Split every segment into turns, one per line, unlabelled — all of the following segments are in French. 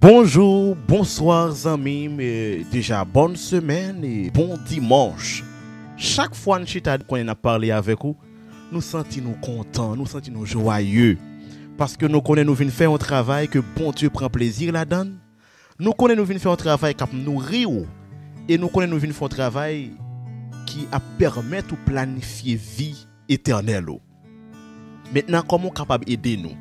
Bonjour, bonsoir amis, mais déjà bonne semaine et bon dimanche. Chaque fois que nous parlons parlé avec vous, nous sentons contents, nous sentons joyeux. Parce que nous connaissons, nous venons faire un travail que bon Dieu prend plaisir là-dedans. Nous connaissons, nous venons faire un travail qui nous rire. Et nous connaissons, nous venons faire un travail à permettre ou planifier vie éternelle. Maintenant, comment capable aider nous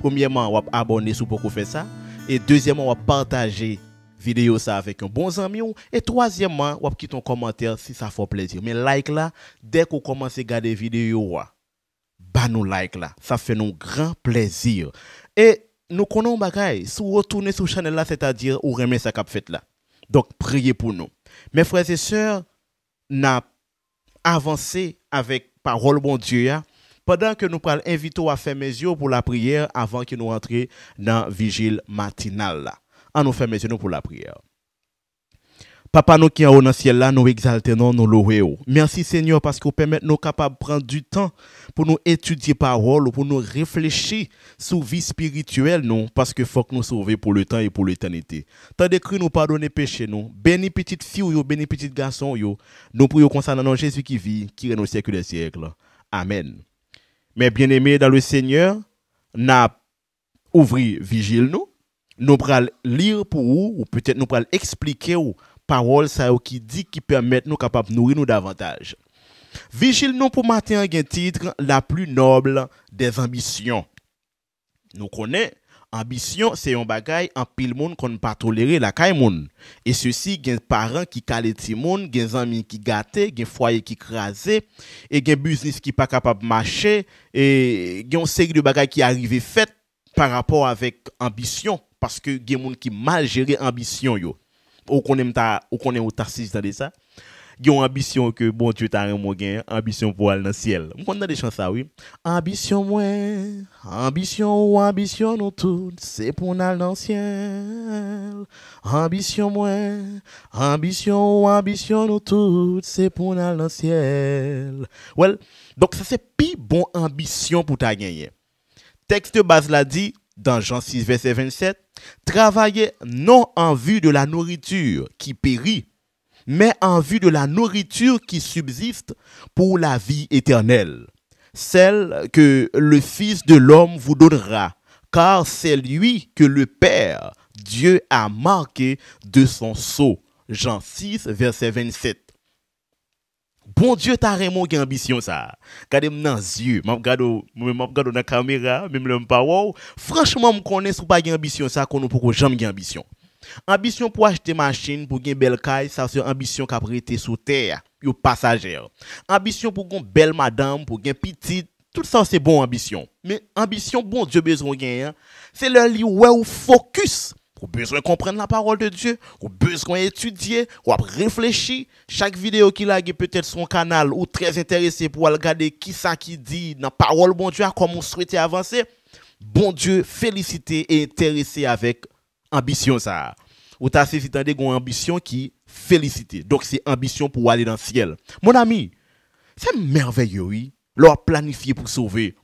Premièrement, on va abonner si vous faire ça. Et deuxièmement, on va partager vidéo ça avec un bon ami et troisièmement ou quitter un commentaire si ça fait plaisir mais like là dès qu'on commence à regarder vidéo bah nous like là ça fait nous grand plaisir et nous connaissons choses. si vous retournez sur channel là c'est-à-dire ou remet ça qu'on fait là donc priez pour nous mes frères et sœurs n'a avancer avec parole bon Dieu pendant que nous parlons, invitons à faire mes yeux pour la prière avant que nous rentrions dans vigile matinale en nous fait mes yeux pour la prière. Papa, nous qui sommes ciel là, nous exaltons, nous louons. Merci Seigneur parce que vous nous capables de prendre du temps pour nous étudier parole, ou pour nous réfléchir sur la vie spirituelle, non, parce que faut que nous sauver pour le temps et pour l'éternité. Tant que nous pardonner péché, nous, béni petite fille, bénis béni petit garçon, nous prions concernant Jésus qui vit, qui est au siècle des siècles. Amen. Mais bien-aimés dans le Seigneur, n'a ouvri vigile nous, nous lire pour vous, ou peut-être nous pral expliquer ou parole ça qui dit qui permettent nous nourrir nous davantage. Vigile nous pour matin un titre la plus noble des ambitions. Nous connaissons ambition c'est un bagay en pile qu'on qu'on pas tolérer la caimonde. Et ceci, se parents qui qui calé kale amis qui gen qui foyer qui qui et ki business qui pas capable pas et kapab série de une série de qui par rapport ambition, y que des monde qui mal gérer l'ambition. Ou aime mta, ou konen ou tarsis ça qui ont ambition que bon Dieu ta remon ambition pour aller dans le ciel Mkon nan de chan ça oui. ambition mwen, ambition ou ambition nou tout, pour aller dans le ciel ambition ambition ambition ou ambition nous tout, c'est pour dans le ciel Well, donc ça c'est pi bon ambition pour ta gagner texte base la dit dans Jean 6, verset 27, travaillez non en vue de la nourriture qui périt, mais en vue de la nourriture qui subsiste pour la vie éternelle, celle que le Fils de l'homme vous donnera, car c'est lui que le Père, Dieu, a marqué de son sceau. Jean 6, verset 27. Bon Dieu, t'as vraiment une ambition, ça. Gardez-moi dans les yeux, je regarde dans la caméra, même le pas Franchement, je connais pas une ambition, ça, qu'on ne peut jamais une ambition. Ambition pour acheter machine, pour une belle caille, ça c'est ambition qui a prêté sous terre, yo passagère. Ambition pour une belle madame, pour une petite, tout ça c'est bon ambition. Mais ambition, bon Dieu besoin gagner, hein. c'est le lieu où focus ou besoin de comprendre la parole de Dieu. Ou besoin d'étudier. Ou réfléchir. Chaque vidéo qu'il a peut-être son canal ou très intéressé pour regarder qui ça qui dit dans la parole bon Dieu, comment on souhaite avancer. Bon Dieu, félicité et intéressé avec ambition ça. Ou t'as fait une ambition qui félicité. Donc c'est ambition pour aller dans le ciel. Mon ami, c'est merveilleux, oui. Leur planifié pour sauver.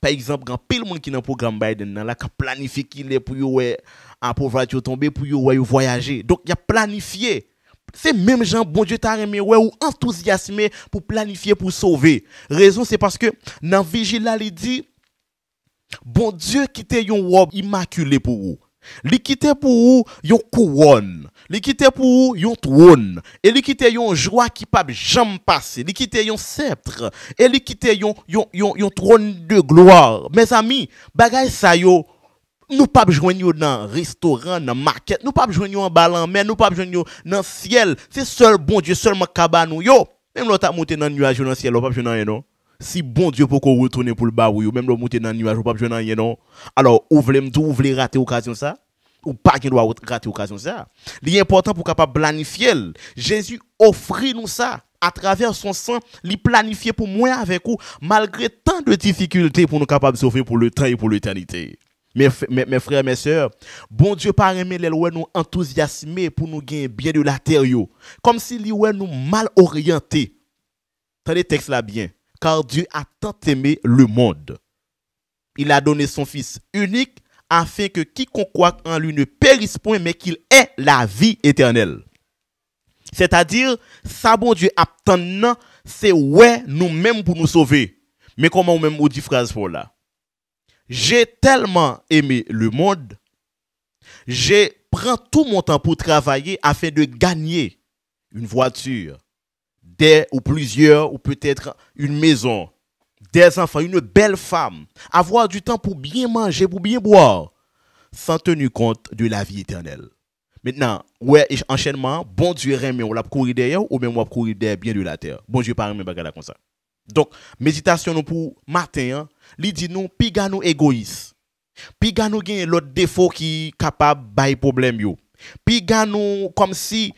Par exemple, quand pile monde qui dans programme Biden là qui planifie qu'il est pour ouais pauvreté tomber pour ouais voyager. Donc il a planifié. C'est même gens bon Dieu t'a aimé ouais ou enthousiasmé pour planifier pour sauver. Raison c'est parce que dans vigile là il dit bon Dieu qui t'a un robe immaculé pour vous. Li quitté pour yon couronne, li quitté pour yon trône, et li yon joie qui pas jamais passer, li quitté yon sceptre, et li yon, yon, yon, trône de gloire. Mes amis, bagay sa yo, nous pas joindre dans restaurant dans market nous pas joindre en ballon mais nous pas joindre dans ciel c'est seul bon dieu seulement kaba nous yo même l'autre monté dans le nuage dans ciel on pas rien non si bon Dieu pour qu'on retourne pour le bas, même le monter dans le nuage, on pas joignons rien, non? Alors, ouvrez-moi tout, ouvrez rater occasion ça? ou pas qu'il doit rater l'occasion ça. L'important pour capable planifier. Jésus offrit nous ça à travers son sang, il planifier pour moi avec vous, malgré tant de difficultés pour nous capables de sauver pour le temps et pour l'éternité. Mes, mes, frères, mes sœurs, bon Dieu par aimer les lois nous enthousiasmer pour nous gagner bien de la terre, comme si les nous mal orienté Tenez texte là bien, car Dieu a tant aimé le monde. Il a donné son Fils unique afin que quiconque en lui ne périsse point, mais qu'il ait la vie éternelle. C'est-à-dire, ça, bon Dieu, attendant, c'est ouais, nous-mêmes pour nous sauver. Mais comment on même dit phrase pour là? J'ai tellement aimé le monde, j'ai prends tout mon temps pour travailler afin de gagner une voiture, des ou plusieurs, ou peut-être une maison, des enfants, une belle femme, avoir du temps pour bien manger, pour bien boire, sans tenir compte de la vie éternelle. Maintenant, ouais, enchaînement, bon Dieu aime, on l'a couru derrière ou même on va couru derrière bien de la terre. Bon Dieu pas bagarre comme ça. Donc, méditation pour matin, il hein, dit nous piga nous égoïste. Piga nous l'autre défaut qui capable bailler problème yo. Piga nous comme si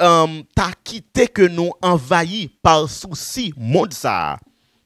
euh, t'as quitté que nous envahis par souci monde ça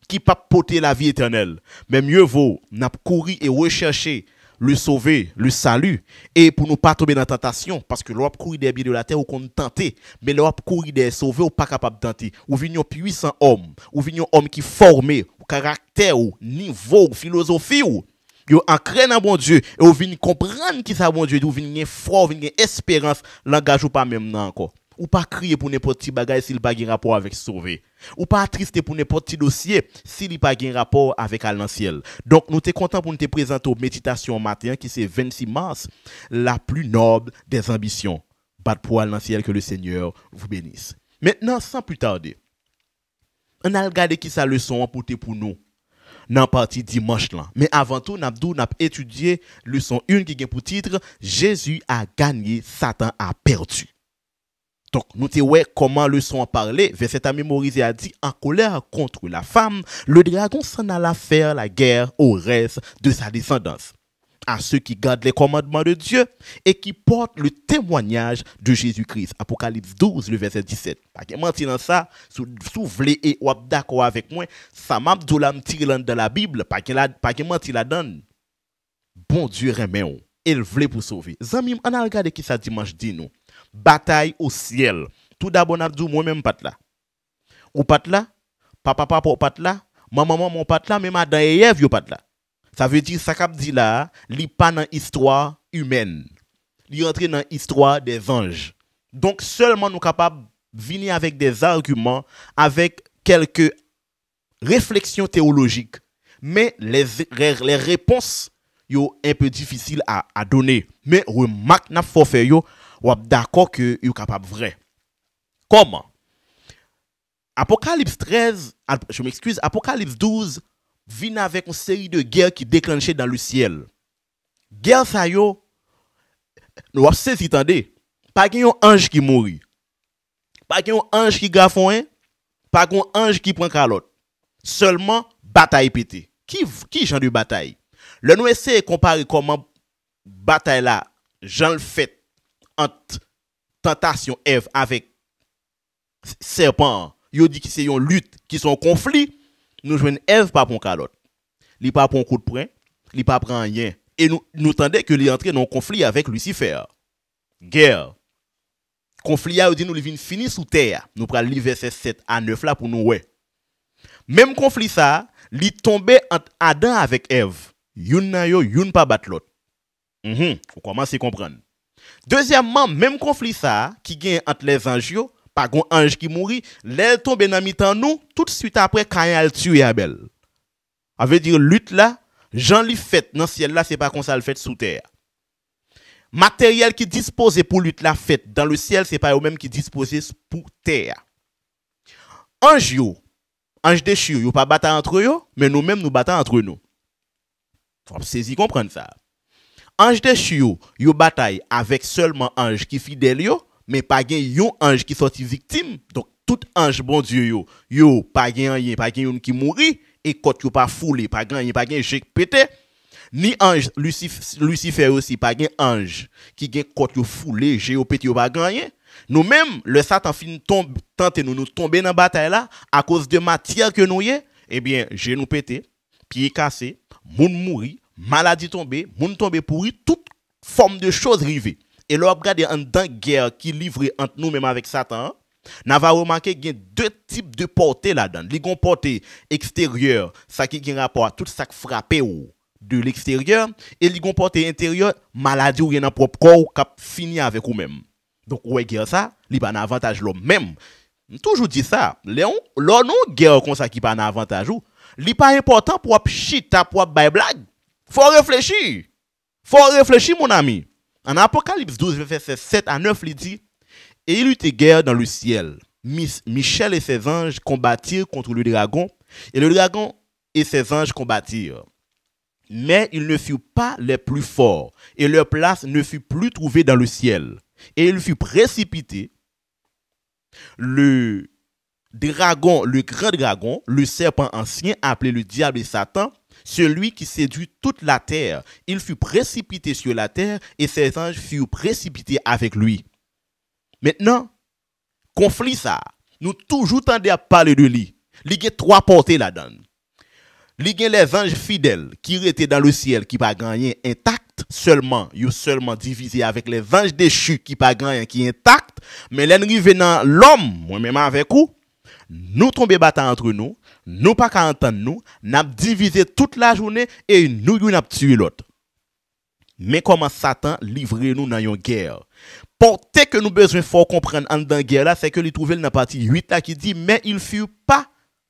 qui pas porter la vie éternelle. Mais mieux vaut, n'a courir et rechercher le sauver, le salut, et pour ne pas tomber dans la tentation, parce que a couru des biens de la terre, ou qu'on tenter, mais a couru des sauver ou pas capable de tenter. Ou vignon puissant hommes, ou vignon homme qui formé, ou caractère, ou niveau, ou philosophie, ou, yo ancré dans bon Dieu, et ou vient comprendre qui ça bon Dieu, ou vient foi, ou vient espérance, langage ou pas même encore. Ou pas crier pour n'importe qui bagage s'il pas de rapport avec sauver. Ou pas triste pour n'importe qui dossier s'il pas de rapport avec ciel. Donc nous sommes contents pour nous te présenter aux méditations matin qui c'est 26 mars, la plus noble des ambitions. Bat pour ciel que le Seigneur vous bénisse. Maintenant, sans plus tarder, on a regardé qui sa leçon pour nous dans partie dimanche là. Mais avant tout, n'a n'a étudié leçon 1 qui est pour titre Jésus a gagné, Satan a perdu. Donc, nous te ouais comment le son parlé. Verset à mémoriser a dit, en colère contre la femme, le dragon s'en alla faire la guerre au reste de sa descendance. À ceux qui gardent les commandements de Dieu et qui portent le témoignage de Jésus-Christ. Apocalypse 12, le verset 17. Pas mentir dans ça, sous souvelez et ou d'accord avec moi, ça m'a dit dans la Bible, pas que mentir la donne. Bon Dieu remet, il voulait pour sauver. Zamim, on a regardé qui ça dimanche dit nous bataille au ciel. Tout d'abord, dit moi-même, pas là. Ou pas là, papa, papa, pas là, maman, maman, pas là, même madame et pas là. Ça veut dire, ça cap dit là, li pas dans l'histoire humaine. Li rentre dans l'histoire des anges. Donc, seulement nous capables de venir avec des arguments, avec quelques réflexions théologiques. Mais les, les, réponses yo un peu difficile à, à donner. Mais remarque n'a faut faire yo ou d'accord que est capable vrai. Comment Apocalypse 13, je m'excuse, Apocalypse 12 vient avec une série de guerres qui déclenchait dans le ciel. Guerre ça yo, nous avons saisi, attendez, pas qu'il y ange qui mourit, pas qu'il y ange qui gaffon, pas qu'il ange qui prend calotte. Seulement, bataille pété. Qui, qui genre de bataille? Le nous essaye de comparer comment bataille là, Jean le fait entre tentation Ève avec serpent, yo dit que c'est une lutte, qui sont conflit, nous jouons Ève pas pour calotte. Li pas pour un coup de poing, li pas prend rien. Et nous, nous tendons que li entrer dans conflit avec Lucifer. Guerre. Conflit a dit nous vin fini sous terre. Nous prenons le 7 à 9 là pour nous ouais. Même conflit ça, li tombé entre Adam avec Ève. Youn nan yo, pas bat l'autre. Mm -hmm. à comprendre. Deuxièmement, même conflit ça, qui gagne entre les anges, pas un ange qui mourit, l'aile tombe dans la nous, tout de suite après, quand a tué Abel. Ça veut dire, lutte là, Jean lui fait dans le ciel là, c'est pas comme ça le fait sous terre. Matériel qui dispose pour lutte la fête dans le ciel, c'est pas eux-mêmes qui disposé pour terre. Ange ange déchu, yo pas entre eux, mais nous-mêmes nous battons entre nous. Faut saisir comprendre ça anj de chiyo yo bataille avec seulement anj qui fidèle yo, men pa gen yon ange ki soti victime. Donc, tout ange, bon dieu yo, yo pa gen yon, pa gen yon ki mouri, et kot yo pa foule, pa gen yon, pa gen jek pete. Ni ange Lucifer, Lucifer osi pa gen ange qui gen kot yo foule, j'ai yo pete yo pa gen Nous mêmes le Satan fin tombe, tente nous nous tomber dans la bataille là, à cause de matière que nous avons, eh bien, j'ai nous pété, pieds cassés, moun mourit, maladie tombée, monde tombé pourri, toute forme de choses rivées. Et là, regardez en guerre qui livre entre nous-mêmes avec Satan, n'a va remarquer qu'il y a deux types de portées là-dedans. Les portées portée extérieure, ça qui a rapport à tout ça qui frappe de l'extérieur, et les une portée intérieure, maladie ou rien dans propre corps qui fini avec vous-même. Donc, ouais, guerre ça, il a avantage l'homme même. Toujours dit ça, Léon, l'on guerre comme ça qui pas un avantage ou, li pas important pour chita pour blague faut réfléchir. faut réfléchir, mon ami. En Apocalypse 12, verset 7 à 9, il dit Et il eut guerre dans le ciel. Michel et ses anges combattirent contre le dragon, et le dragon et ses anges combattirent. Mais ils ne furent pas les plus forts, et leur place ne fut plus trouvée dans le ciel. Et il fut précipité. Le dragon, le grand dragon, le serpent ancien appelé le diable et Satan, celui qui séduit toute la terre. Il fut précipité sur la terre et ses anges furent précipités avec lui. Maintenant, conflit ça, nous toujours tendons à parler de lui. Il trois portées là-dedans. Il y a les anges fidèles qui étaient dans le ciel, qui pas gagné intact seulement, ils seulement divisés avec les anges déchus qui pas gagné qui intact, mais l'ennemi venant l'homme, moi-même avec vous, nous tombons battant entre nous, nous pas qu'à entendre nous, avons divisé toute la journée et nous avons tué l'autre. Mais comment Satan livre nous dans une guerre Porter que nous besoin fort comprendre en guerre là, c'est que les trouver dans partie 8 là qui dit mais ils furent pas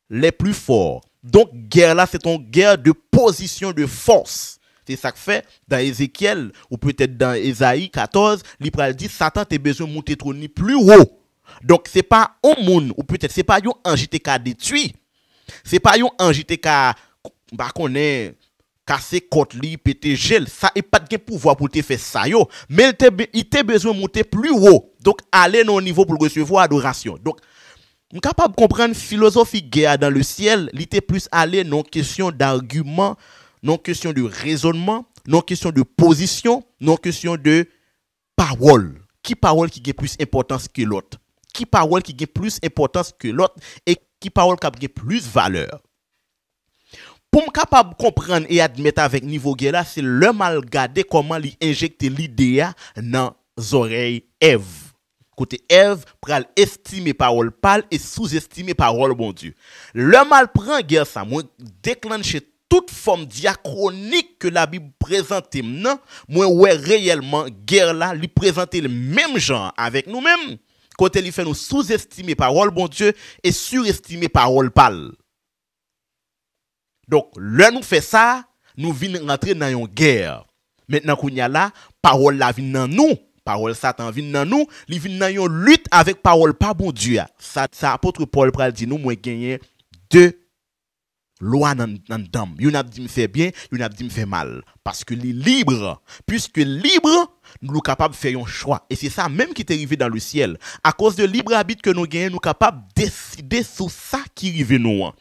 les plus forts. Donc guerre là, c'est une guerre de position de force. C'est ça que fait dans Ézéchiel ou peut-être dans Ésaïe 14, il dit Satan t'es besoin de monter trop plus haut. Donc c'est pas un monde ou peut-être c'est pas un ange t'a détruit c'est pas un ange qui a bah connaît casser gel ça et pas de pouvoir pour te faire ça mais il a besoin de monter plus haut donc aller au niveau pour recevoir adoration donc suis capable de comprendre philosophie guerre dans le ciel il était plus aller non question d'argument non question de raisonnement non question de position non question de parole qui parole qui est plus importance que l'autre qui parole qui est plus importance que l'autre Ki parol kapge plus valeur. Pou m kapab kompren e admit avèk nivou gè la, se lèm al gade koman li enjekte l'idea nan zorey ev. Kote ev, pral estime parol pal, e sousestime parol bon diou. Lèm al pran gè sa, mwen deklanche tout fòm diakronik ke la bi prezante mnen, mwen wè reyèlman gè la li prezante lèm mèm jan avèk nou mèm. Côté il fait nous sous-estimer parole bon Dieu et surestimer parole pâle. Donc, l'un nous fait ça, nous venons rentrer dans une guerre. Maintenant qu'on y a là, parole la vient dans nous. Parole Satan vient dans nous, il vient dans une lutte avec parole pas bon Dieu. Ça, ça apôtre Paul pral dit nous, moi gagner deux Loi dans nan dam. Yon ap di me fait bien, yon ap di me fait mal. Parce que li libre. Puisque libre, nous capables de faire un choix. Et c'est ça même qui est arrivé dans le ciel. À cause de libre arbitre que nous avons nous capables de décider sur ça qui arrive nous. Hein.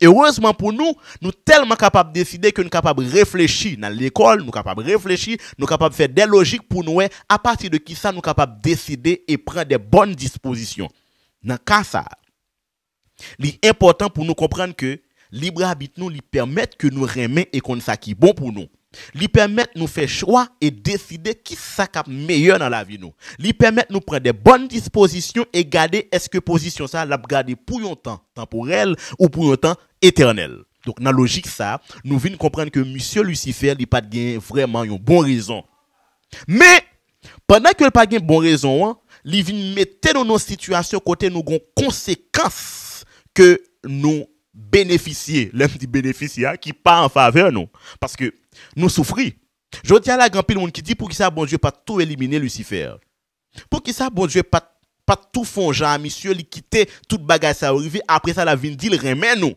Et heureusement pour nous, nous tellement capables de décider que nous sommes capables de réfléchir dans l'école, nous sommes capables de réfléchir, nous sommes capables de faire des logiques pour nous, hein. à partir de qui ça nous sommes capables de décider et prendre des bonnes dispositions. Dans ce ça, est important pour nous comprendre que libre arbitre nous permet que nous aimer et qu'on ça qui est bon pour nous. Lui permettent nous faire choix et décider qui ça cap meilleur dans la vie nous. Lui permettre nous prendre des bonnes dispositions et garder est-ce que position ça l'a pour un temps temporel ou pour un temps éternel. Donc dans la logique ça, nous venons comprendre que monsieur Lucifer n'a pas de vraiment une bonne raison. Mais pendant qu'il n'a pas de bonne raison, il hein, vient mettre dans nos situations côté nous conséquences que nous bénéficier, l'homme dit bénéficier, hein, qui part en faveur nous. Parce que nous souffrons. Je dis à la grand monde qui dit pour qui ça bon Dieu pas tout éliminer Lucifer. Pour qu'il ça bon Dieu pas tout fond Jean monsieur lui quitter toute bagage, ça arriver après ça la vie dit remet nous.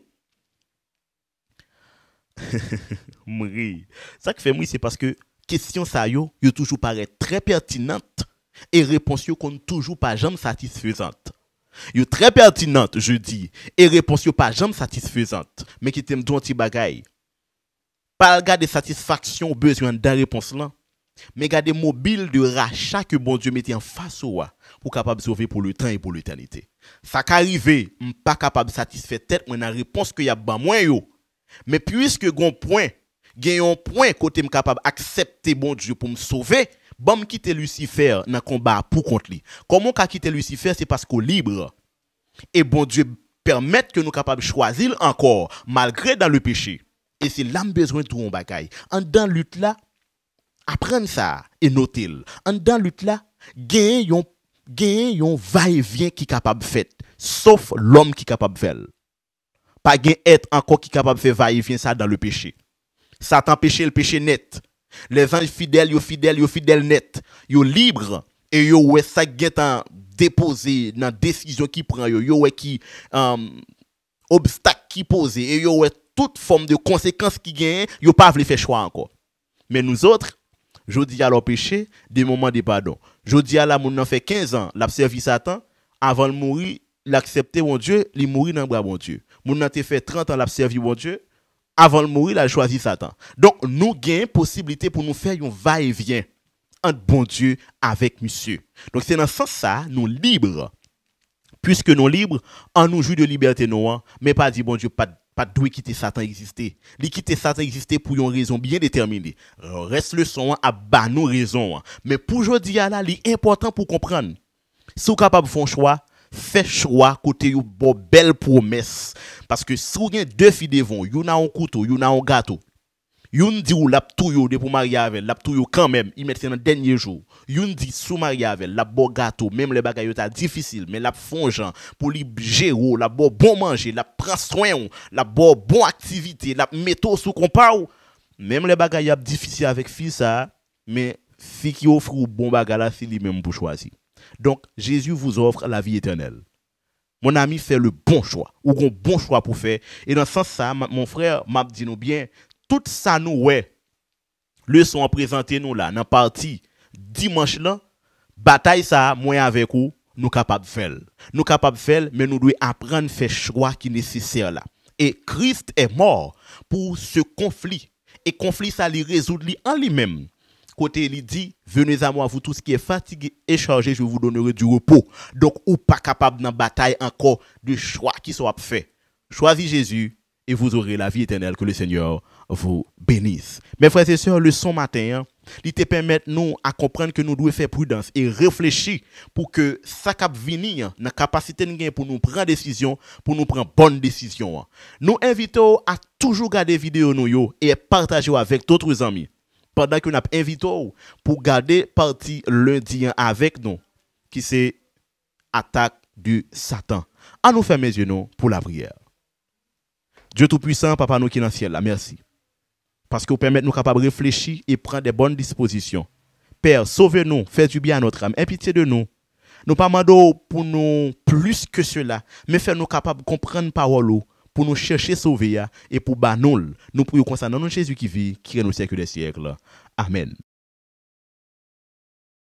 Mri. Ça qui fait c'est parce que question ça yo, toujours paraît très pertinente et réponse yo qu'on toujours pas jamais satisfaisante. Yo très pertinente, je dis, et réponse yo pas jamais satisfaisante, mais qui t'aime un petit bagay. Pas garder satisfaction besoin de réponse là, mais garder mobile de rachat que bon Dieu mettait en face ou pour capable sauver pour le temps et pour l'éternité. Ça qu'arrive, pas capable de satisfaire tête moi la réponse que y a ban moins yo. Mais puisque gon point, gagne un point côté capable accepter bon Dieu pour me sauver, Bon, quitter Lucifer dans combat pour contre lui. Comment qu'a quitter Lucifer, c'est parce qu'on libre. Et bon Dieu permet que nous capables de choisir encore malgré dans le péché. E e et c'est l'âme besoin de tout un bagaille. En dans lutte là, apprendre ça et noter. En dans lutte là, gagner yon va-et-vient qui capable fait sauf l'homme qui est capable de faire. Pas gagner être encore qui capable faire va-et-vient ça dans le péché. Ça t'empêche le péché net. Les anges fidèles, yo fidèles, yo fidèles net, yo libres et yo ouais ça déposé dans décision qui prend yo, yo ouais qui um, obstacle qui pose et yo ouais toute forme de conséquences qui gagne, yo pas faire choix encore. Mais nous autres, je dis à leur péché, des moments de pardon. Je dis à la moun fait 15 ans, l'a servi Satan, avant de mourir, l'accepter mon Dieu, il mourir dans bras mon Dieu. Moun nan fait 30 ans, l'a servi mon Dieu, avant de mourir, il a choisi Satan. Donc, nous gagnons possibilité pour nous faire un va-et-vient entre bon Dieu avec monsieur. Donc, c'est dans ce sens-là, nous libres. Puisque nous libres, en nous jouons de liberté, hein. mais pas dit, bon Dieu, pas de quitter Satan exister. Li quitter Satan exister pour une raison bien déterminée. Reste le hein, à bas nos raisons. Hein. Mais pour aujourd'hui, à là, important pour comprendre. Si vous capable de faire un choix, fait choix côté une belle promesse parce que si vous avez deux filles devant, une a un couteau, une a un gâteau. Une dit ou l'a yo de pou marier avec, l'a yo quand même, il met dans le dernier jour. Une dit sous mariavel, avec, l'a beau gâteau, même les choses sont difficiles, mais l'a fongeant pour li gérer, l'a beau bon manger, l'a prend soin, l'a beau bon activité, l'a sou sous ou Même les sont difficiles avec fils ça, mais si qui offre bon bagage la C'est lui-même pour choisir. Donc, Jésus vous offre la vie éternelle. Mon ami fait le bon choix, ou un bon choix pour faire. Et dans ce sens, ça, mon frère m'a dit nous bien, tout ça nous, ouais, leçon présenté nous là, dans partie dimanche là, bataille ça, moi avec vous, nous capables de faire. Nous capables de faire, mais nous devons apprendre à faire choix qui nécessaire là. Et Christ est mort pour ce conflit. Et conflit, ça, les résoudre en lui-même côté il dit venez à moi vous tous qui êtes fatigués et chargés, je vous donnerai du repos donc ou pas capable dans bataille encore de choix qui soit fait. choisis Jésus et vous aurez la vie éternelle que le Seigneur vous bénisse mes frères et sœurs le son matin hein, il te permet nous à comprendre que nous devons faire prudence et réfléchir pour que ça cap venir hein, la capacité nous pour nous prendre décision, pour nous prendre bonne décision. Hein. Nous invitons à toujours garder vidéo nous et partager avec d'autres amis pendant que nous avons invité pour garder partie lundi avec nous, qui c'est attaque du Satan. À nous fermer les yeux pour la prière. Dieu Tout-Puissant, Papa nous qui dans le ciel, merci. Parce que vous permettez nous capables de réfléchir et prendre des bonnes dispositions. Père, sauvez-nous, faites du bien à notre âme, aie pitié de nous. Nous pas pour nous plus que cela, mais faites-nous capables de comprendre parole pou nou chèche souve ya, e pou ba nol nou pou yon konsan nanon Chezou ki vi, ki gen nou sekyo de siyek la. Amen.